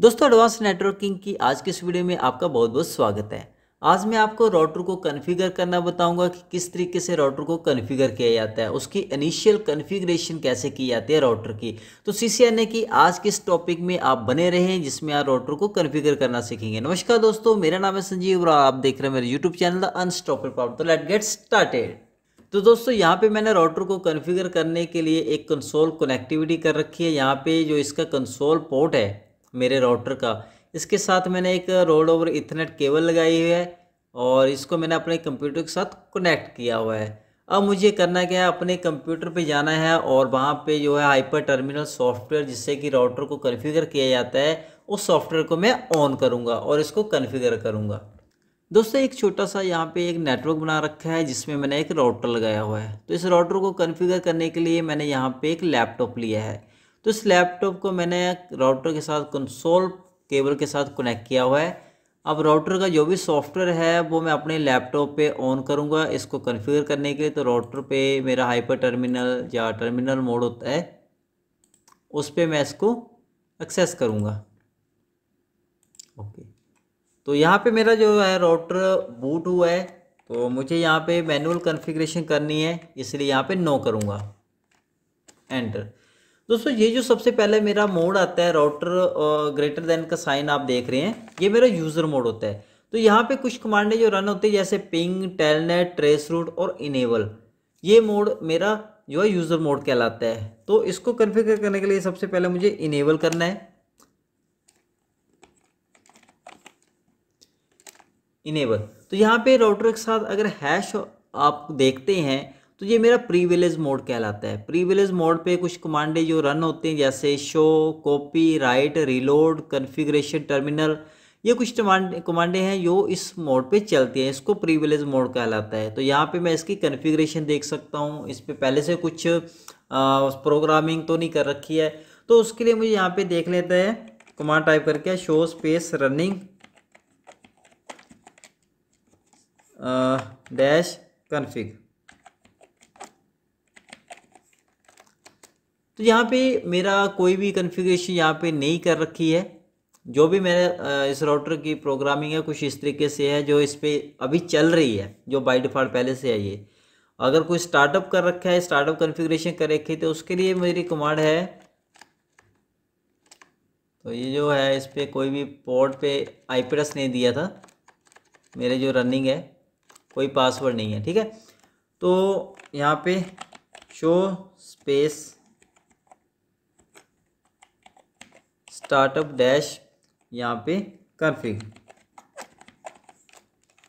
दोस्तों advance networking की आज के इस वीडियो में आपका बहुत बहुत स्वागत है आज मैं आपको राउटर को कन्फिगर करना बताऊंगा कि किस तरीके से राउटर को कन्फिगर किया जाता है उसकी इनिशियल कन्फिग्रेशन कैसे की जाती है राउटर की तो सी सी की आज किस टॉपिक में आप बने रहें जिसमें आप राउटर को कन्फिगर करना सीखेंगे नमस्कार दोस्तों मेरा नाम है संजीव और आप देख रहे हैं मेरे YouTube channel The Unstopped Power तो लेट गेट स्टार्टेड तो दोस्तों यहाँ पे मैंने राउटर को कन्फिगर करने के लिए एक कंसोल कनेक्टिविटी कर रखी है यहाँ पे जो इसका कंसोल पोर्ट है मेरे राउटर का इसके साथ मैंने एक रोड ओवर इथरनेट केबल लगाई हुई है और इसको मैंने अपने कंप्यूटर के साथ कनेक्ट किया हुआ है अब मुझे करना क्या है अपने कंप्यूटर पे जाना है और वहाँ पे जो है हाइपर टर्मिनल सॉफ्टवेयर जिससे कि राउटर को कन्फिगर किया जाता है उस सॉफ्टवेयर को मैं ऑन करूँगा और इसको कन्फिगर करूँगा दोस्तों एक छोटा सा यहाँ पे एक नेटवर्क बना रखा है जिसमें मैंने एक राउटर लगाया हुआ है तो इस राउटर को कन्फिगर करने के लिए मैंने यहाँ पर एक लैपटॉप लिया है तो इस लैपटॉप को मैंने राउटर के साथ कंसोल केबल के साथ कनेक्ट किया हुआ है अब राउटर का जो भी सॉफ्टवेयर है वो मैं अपने लैपटॉप पे ऑन करूँगा इसको कन्फिगर करने के लिए तो राउटर पे मेरा हाइपर टर्मिनल या टर्मिनल मोड होता है उस पर मैं इसको एक्सेस करूँगा ओके तो यहाँ पे मेरा जो है राउटर बूट हुआ है तो मुझे यहाँ पे मैनुअल कॉन्फ़िगरेशन करनी है इसलिए यहाँ पे नो करूँगा एंटर दोस्तों ये जो सबसे पहले मेरा मोड आता है राउटर ग्रेटर देन का साइन आप देख रहे हैं ये मेरा यूज़र मोड होता है तो यहाँ पे कुछ कमांडें जो रन होते हैं जैसे पिंग टेलनेट ट्रेस रूट और इनेबल ये मोड मेरा जो है यूज़र मोड कहलाता है तो इसको कन्फिगर करने के लिए सबसे पहले मुझे इनेबल करना है इनेबल तो यहाँ पे राउटर के साथ अगर हैश आप देखते हैं तो ये मेरा प्रीविलेज मोड कहलाता है प्रीविलेज मोड पे कुछ कमांडे जो रन होते हैं जैसे show copy write reload configuration terminal ये कुछ कमांडे हैं जो इस मोड पे चलते हैं इसको प्रीविलेज मोड कहलाता है तो यहाँ पे मैं इसकी कन्फिग्रेशन देख सकता हूँ इस पर पहले से कुछ आ, प्रोग्रामिंग तो नहीं कर रखी है तो उसके लिए मुझे यहाँ पे देख लेते हैं कमांड टाइप करके show space running dash config तो यहाँ पे मेरा कोई भी कन्फिग्रेशन यहाँ पे नहीं कर रखी है जो भी मेरे इस राउटर की प्रोग्रामिंग है कुछ इस तरीके से है जो इस पर अभी चल रही है जो बाई डिफ़ॉल्ट पहले से है ये अगर कोई स्टार्टअप कर रखा है स्टार्टअप कन्फिग्रेशन कर रखी तो उसके लिए मेरी कमांड है तो ये जो है इस पर कोई भी पोर्ट पे आई नहीं दिया था मेरे जो रनिंग है कोई पासवर्ड नहीं है ठीक है तो यहाँ पे शो स्पेस स्टार्टअप डैश यहाँ पे कॉन्फ़िग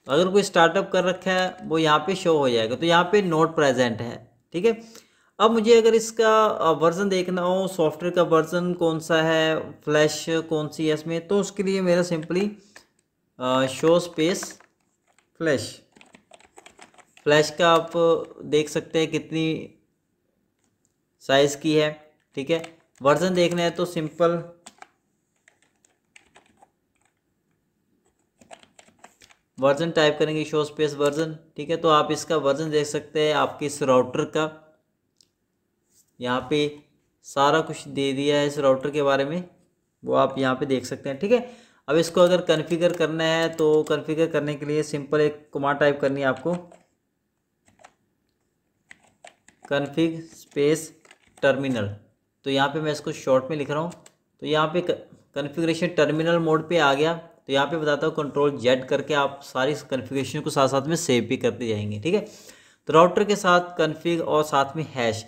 तो अगर कोई स्टार्टअप कर रखा है वो यहाँ पे शो हो जाएगा तो यहाँ पे नोट प्रेजेंट है ठीक है अब मुझे अगर इसका वर्ज़न देखना हो सॉफ्टवेयर का वर्ज़न कौन सा है फ्लैश कौन सी है इसमें तो उसके लिए मेरा simply show space flash flash का आप देख सकते हैं कितनी साइज़ की है ठीक है वर्ज़न देखना है तो सिंपल वर्जन टाइप करेंगे शो स्पेस वर्जन ठीक है तो आप इसका वर्जन देख सकते हैं आपके इस राउटर का यहाँ पे सारा कुछ दे दिया है इस राउटर के बारे में वो आप यहाँ पे देख सकते हैं ठीक है अब इसको अगर कन्फिगर करना है तो कन्फिगर करने के लिए सिंपल एक कमांड टाइप करनी है आपको कन्फिग स्पेस टर्मिनल तो यहाँ पे मैं इसको शॉर्ट में लिख रहा हूँ तो यहाँ पे कन्फिग्रेशन टर्मिनल मोड पे आ गया तो यहाँ पे बताता हूँ कंट्रोल जेड करके आप सारी कन्फिग्रेशन को साथ साथ में सेव भी करते जाएंगे ठीक है तो राउटर के साथ कन्फिग और साथ में हैश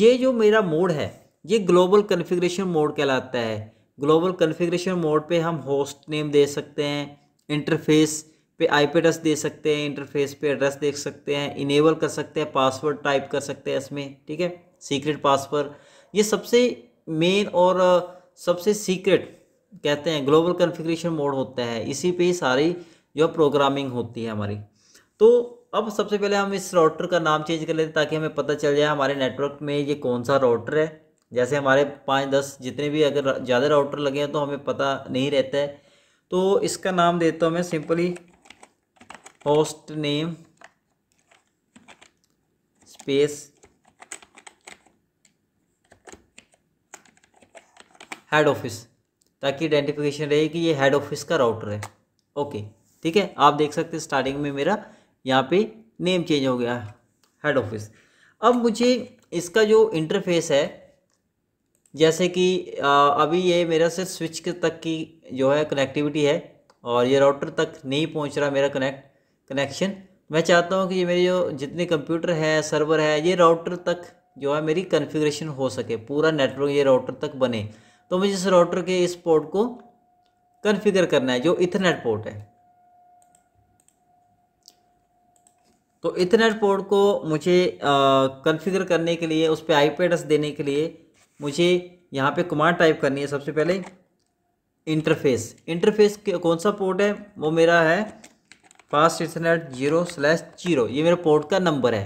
ये जो मेरा मोड है ये ग्लोबल कन्फिग्रेशन मोड कहलाता है ग्लोबल कन्फिग्रेशन मोड पर हम होस्ट नेम दे सकते हैं इंटरफेस पे आईपी एड्रेस दे सकते हैं इंटरफेस पे एड्रेस देख सकते हैं इनेबल कर सकते हैं पासवर्ड टाइप कर सकते हैं इसमें ठीक है सीक्रेट पासवर्ड ये सबसे मेन और सबसे सीक्रेट कहते हैं ग्लोबल कन्फिग्रेशन मोड होता है इसी पे ही सारी जो प्रोग्रामिंग होती है हमारी तो अब सबसे पहले हम इस राउटर का नाम चेंज कर लेते हैं ताकि हमें पता चल जाए हमारे नेटवर्क में ये कौन सा राउटर है जैसे हमारे पाँच दस जितने भी अगर ज़्यादा राउटर लगे हैं तो हमें पता नहीं रहता है तो इसका नाम देता हूँ मैं simply host name space head office ताकि आइडेंटिफिकेशन रहे कि ये हेड ऑफिस का राउटर है ओके ठीक है आप देख सकते हैं स्टार्टिंग में मेरा यहाँ पे नेम चेंज हो गया हेड ऑफिस अब मुझे इसका जो इंटरफेस है जैसे कि अभी ये मेरा सिर्फ स्विच के तक की जो है कनेक्टिविटी है और ये राउटर तक नहीं पहुंच रहा मेरा कनेक्ट कनेक्शन मैं चाहता हूँ कि ये मेरे जो जितने कंप्यूटर हैं सर्वर है ये राउटर तक जो है मेरी कन्फिग्रेशन हो सके पूरा नेटवर्क ये राउटर तक बने तो मुझे इस राउटर के इस पोर्ट को कन्फिगर करना है जो इथरनेट पोर्ट है तो इथरनेट पोर्ट को मुझे कन्फिगर करने के लिए उस पर आई एड्रेस देने के लिए मुझे यहाँ पे कमांड टाइप करनी है सबसे पहले इंटरफेस इंटरफेस कौन सा पोर्ट है वो मेरा है fast ethernet zero slash zero ये मेरा पोर्ट का नंबर है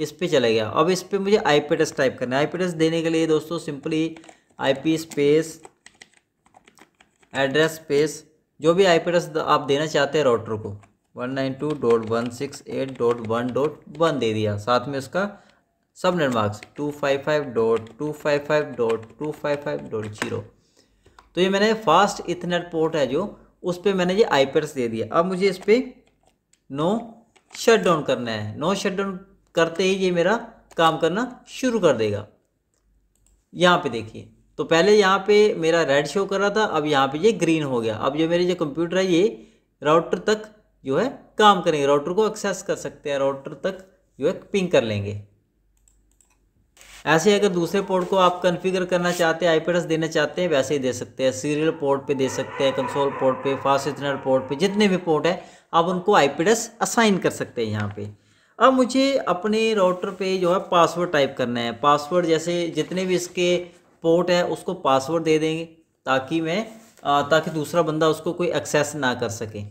इस पर चला गया अब इस पर मुझे आई एड्रेस टाइप करना है आई एड्रेस देने के लिए दोस्तों simply IP space address space जो भी आई एड्रेस आप देना चाहते हैं राउटर को one nine two dot one six eight dot one dot one दे दिया साथ में उसका subnet two five five dot two five five dot two five five dot zero तो ये मैंने फास्ट इथनेट पोर्ट है जो उस पर मैंने ये आई दे दिया अब मुझे इस पर नो शट डाउन करना है नो शट डाउन करते ही ये मेरा काम करना शुरू कर देगा यहाँ पे देखिए तो पहले यहाँ पे मेरा रेड शो कर रहा था अब यहाँ पे ये ग्रीन हो गया अब जो मेरे जो कंप्यूटर है ये राउटर तक जो है काम करेंगे राउटर को एक्सेस कर सकते हैं राउटर तक जो है पिंग कर लेंगे ऐसे अगर दूसरे पोर्ट को आप कॉन्फ़िगर करना चाहते हैं आई देना चाहते हैं वैसे ही दे सकते हैं सीरियल पोर्ट पे दे सकते हैं कंसोल पोर्ट पे फास्ट इथनल पोर्ट पे जितने भी पोर्ट है आप उनको आई असाइन कर सकते हैं यहाँ पे अब मुझे अपने राउटर पे जो है पासवर्ड टाइप करना है पासवर्ड जैसे जितने भी इसके पोर्ट है उसको पासवर्ड दे देंगे ताकि मैं ताकि दूसरा बंदा उसको कोई एक्सेस ना कर सके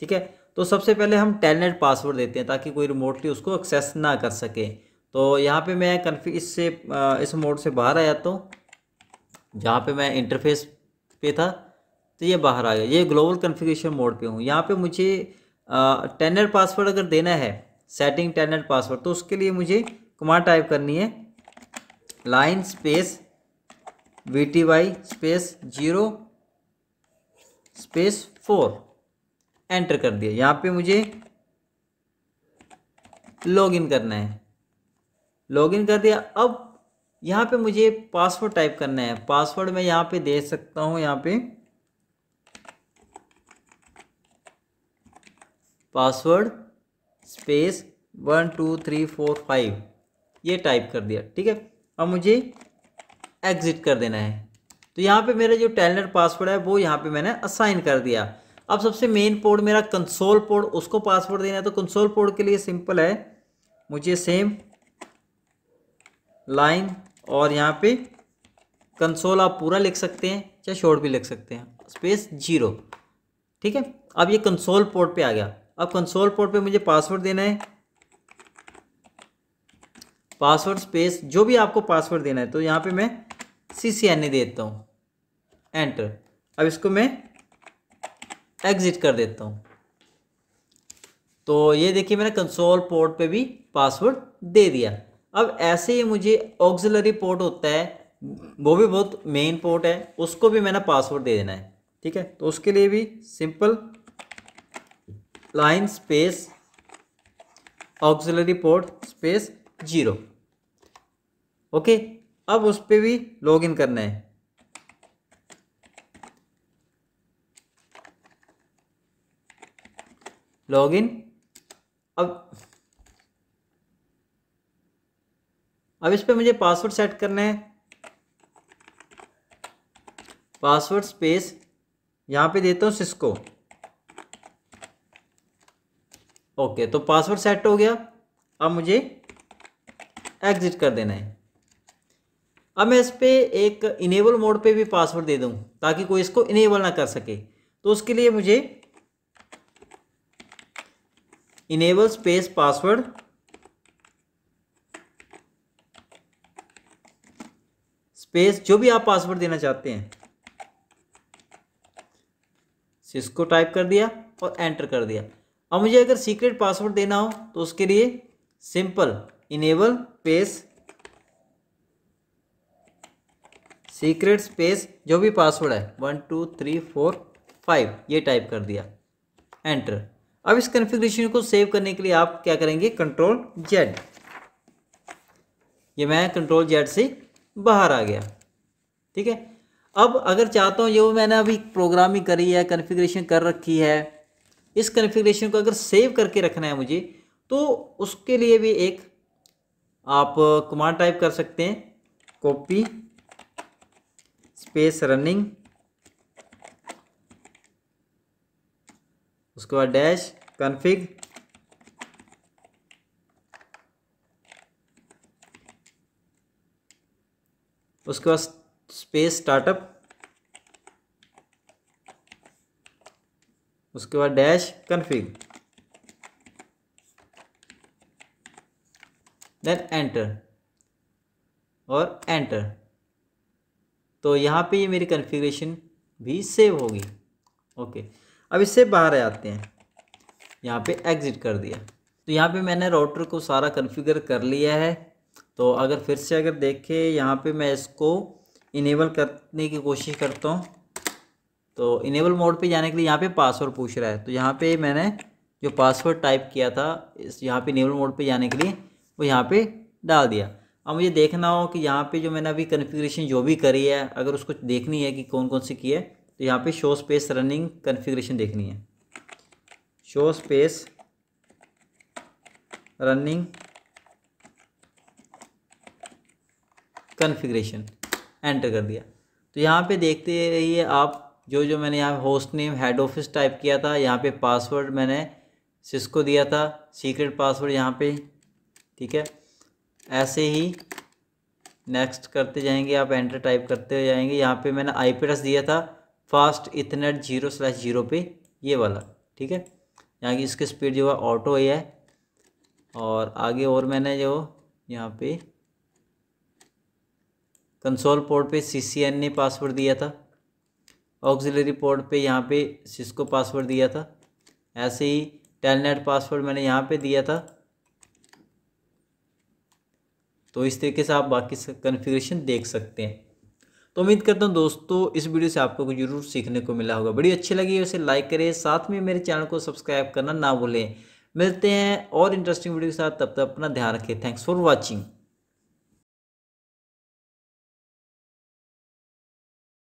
ठीक है तो सबसे पहले हम टेलनेट पासवर्ड देते हैं ताकि कोई रिमोटली उसको एक्सेस ना कर सके तो यहाँ पे मैं कन्फ्यू इससे इस मोड से बाहर आया तो जहाँ पे मैं इंटरफेस पे था तो ये बाहर आ गया ये ग्लोबल कन्फिग्रेशन मोड पे हूँ यहाँ पे मुझे टेनर पासवर्ड अगर देना है सेटिंग टेनर पासवर्ड तो उसके लिए मुझे कमांड टाइप करनी है line space V T Y space zero space four enter कर दिया यहाँ पे मुझे लॉगिन करना है लॉगिन कर दिया अब यहाँ पे मुझे पासवर्ड टाइप करना है पासवर्ड मैं यहाँ पे दे सकता हूँ यहाँ पे password space one two three four five ये टाइप कर दिया ठीक है अब मुझे एग्ज़िट कर देना है तो यहाँ पे मेरा जो टेलनेट पासवर्ड है वो यहाँ पे मैंने असाइन कर दिया अब सबसे मेन पोर्ड मेरा कंसोल पोर्ड उसको पासवर्ड देना है तो कंसोल पोर्ड के लिए सिंपल है मुझे सेम लाइन और यहाँ पे कंसोल आप पूरा लिख सकते हैं चाहे शॉर्ट भी लिख सकते हैं स्पेस जीरो ठीक है अब ये कंसोल पोर्ट पे आ गया अब कंसोल पोर्ट पे मुझे पासवर्ड देना है पासवर्ड स्पेस जो भी आपको पासवर्ड देना है तो यहाँ पे मैं सी सी एन ए देता हूँ एंटर अब इसको मैं एग्ज़िट कर देता हूँ तो ये देखिए मैंने कंसोल पोर्ट पे भी पासवर्ड दे दिया अब ऐसे ही मुझे ऑक्सिलरी पोर्ट होता है वो भी बहुत मेन पोर्ट है उसको भी मैंने पासवर्ड दे देना है ठीक है तो उसके लिए भी simple line space auxiliary port space zero okay अब उस पर भी लॉगिन करना है लॉगिन अब अब इस पर मुझे पासवर्ड सेट करना है पासवर्ड स्पेस यहां पे देता हूं सिस्को ओके तो पासवर्ड सेट हो गया अब मुझे एग्जिट कर देना है अब मैं इस पर एक इनेबल मोड पे भी पासवर्ड दे दूँ ताकि कोई इसको इनेबल ना कर सके तो उसके लिए मुझे इनेबल स्पेस पासवर्ड स्पेस जो भी आप पासवर्ड देना चाहते हैं इसको टाइप कर दिया और एंटर कर दिया अब मुझे अगर सीक्रेट पासवर्ड देना हो तो उसके लिए simple enable space secret space जो भी पासवर्ड है one two three four five ये टाइप कर दिया एंटर अब इस कन्फिग्रेशन को सेव करने के लिए आप क्या करेंगे कंट्रोल जेड ये मैं कंट्रोल जेड से बाहर आ गया ठीक है अब अगर चाहता हूँ जो मैंने अभी प्रोग्रामिंग करी है कन्फिग्रेशन कर रखी है इस कन्फिग्रेशन को अगर सेव करके रखना है मुझे तो उसके लिए भी एक आप कमांड टाइप कर सकते हैं कॉपी स्पेस रनिंग उसके बाद डैश कन्फिग उसके बाद स्पेस स्टार्टअप उसके बाद डैश कन्फिग देन एंटर और एंटर तो यहाँ पे ये मेरी कन्फिग्रेशन भी सेव होगी ओके अब इससे बाहर आते हैं यहाँ पे एग्ज़िट कर दिया तो यहाँ पे मैंने राउटर को सारा कन्फिगर कर लिया है तो अगर फिर से अगर देखें यहाँ पे मैं इसको इनेबल करने की कोशिश करता हूँ तो इनेबल मोड पे जाने के लिए यहाँ पे पासवर्ड पूछ रहा है तो यहाँ पे मैंने जो पासवर्ड टाइप किया था इस यहाँ पे इनेबल मोड पे जाने के लिए वो यहाँ पे डाल दिया अब मुझे देखना हो कि यहाँ पे जो मैंने अभी कन्फिग्रेशन जो भी करी है अगर उसको देखनी है कि कौन कौन सी की है तो यहाँ पे शो स्पेस रनिंग कन्फिग्रेशन देखनी है show space running configuration enter कर दिया तो यहाँ पे देखते रहिए आप जो जो मैंने यहाँ host name head office type किया था यहाँ पे पासवर्ड मैंने सिस्को दिया था सीक्रेट पासवर्ड यहाँ पे ठीक है ऐसे ही नेक्स्ट करते जाएंगे आप एंटर टाइप करते जाएंगे यहाँ पे मैंने आई पी दिया था fast ethernet zero slash zero पे ये वाला ठीक है यहाँ की इसकी स्पीड जो है ऑटो ही है और आगे और मैंने जो यहाँ पे कंसोल पोर्ट पे सी सी एन ने पासवर्ड दिया था ऑक्सिलरी पोर्ट पे यहाँ पे सिस्को पासवर्ड दिया था ऐसे ही टेलनेट पासवर्ड मैंने यहाँ पे दिया था तो इस तरीके से आप बाकी कन्फिग्रेशन देख सकते हैं तो उम्मीद करता हूँ दोस्तों इस वीडियो से आपको कुछ जरूर सीखने को मिला होगा बड़ी अच्छी लगी उसे लाइक करें साथ में मेरे चैनल को सब्सक्राइब करना ना भूलें मिलते हैं और इंटरेस्टिंग वीडियो के साथ तब तक अपना ध्यान रखें थैंक्स फॉर वॉचिंग